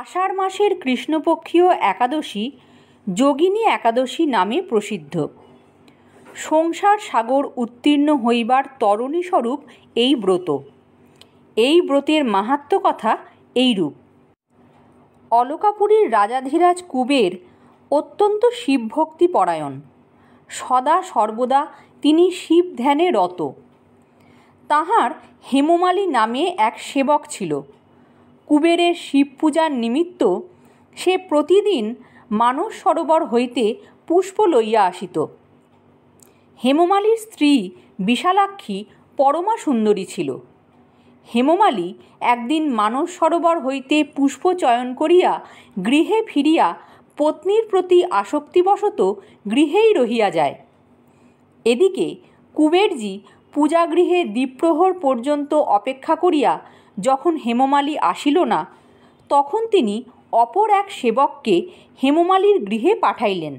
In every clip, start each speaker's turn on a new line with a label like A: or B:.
A: আষাঢ় মাসের কৃষ্ণপক্ষীয় একাদশী যোগিনী একাদশী নামে প্রসিদ্ধ সংসার সাগর উত্তীর্ণ হইবার তরণীস্বরূপ এই ব্রত এই ব্রতের মাহাত্ম কথা এইরূপ অলকাপুরীর রাজাধিরাজ কুবের অত্যন্ত শিবভক্তি পরায়ণ সদা সর্বদা তিনি শিব ধ্যানে রত তাহার হেমমালী নামে এক সেবক ছিল কুবেরের শিব পূজার নিমিত্ত সে প্রতিদিন মানস সরোবর হইতে পুষ্প লইয়া আসিত হেমমালির স্ত্রী বিশালাক্ষী পরমা সুন্দরী ছিল হেমমালী একদিন মানস সরোবর হইতে পুষ্প চয়ন করিয়া গৃহে ফিরিয়া পত্নীর প্রতি আসক্তিবশত গৃহেই রহিয়া যায় এদিকে কুবেরজি পূজাগৃহে দ্বীপ্রহর পর্যন্ত অপেক্ষা করিয়া যখন হেমমালী আসিল না তখন তিনি অপর এক সেবককে হেমমালীর গৃহে পাঠাইলেন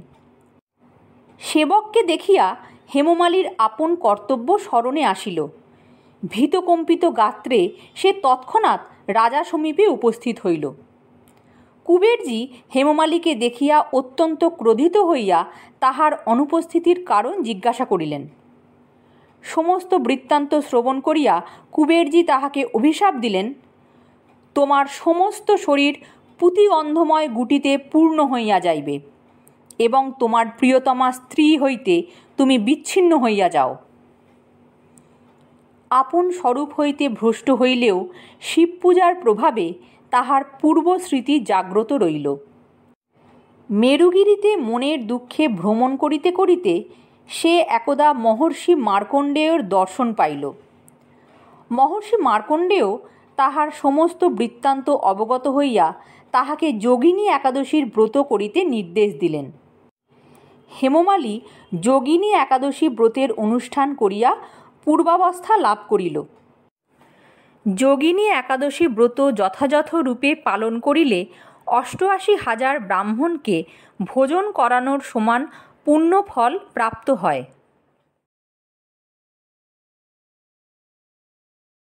A: সেবককে দেখিয়া হেমমালীর আপন কর্তব্য স্মরণে আসিল ভীতকম্পিত গাত্রে সে তৎক্ষণাৎ রাজা সমীপে উপস্থিত হইল কুবেরজি হেমমালীকে দেখিয়া অত্যন্ত ক্রোধিত হইয়া তাহার অনুপস্থিতির কারণ জিজ্ঞাসা করিলেন সমস্ত বৃত্তান্ত শ্রবণ করিয়া কুবেরজি তাহাকে অভিশাপ দিলেন তোমার সমস্ত শরীর অন্ধময় গুটিতে পূর্ণ হইয়া যাইবে এবং তোমার প্রিয়তমা স্ত্রী হইতে তুমি বিচ্ছিন্ন হইয়া যাও আপন স্বরূপ হইতে ভ্রষ্ট হইলেও শিব পূজার প্রভাবে তাহার পূর্ব স্মৃতি জাগ্রত রইল মেরুগিরিতে মনের দুঃখে ভ্রমণ করিতে করিতে সে একদা মহর্ষি মার্কণ্ডেয়ের দর্শন পাইল মহর্ষি মার্কণ্ডেয় তাহার সমস্ত বৃত্তান্ত অবগত হইয়া তাহাকে যোগিনী একাদশীর ব্রত করিতে নির্দেশ দিলেন হেমমালী যোগিনী একাদশী ব্রতের অনুষ্ঠান করিয়া পূর্বাবস্থা লাভ করিল যোগিনী একাদশী ব্রত যথাযথ রূপে পালন করিলে অষ্টআশি হাজার ব্রাহ্মণকে ভোজন করানোর সমান পূর্ণ ফল প্রাপ্ত হয়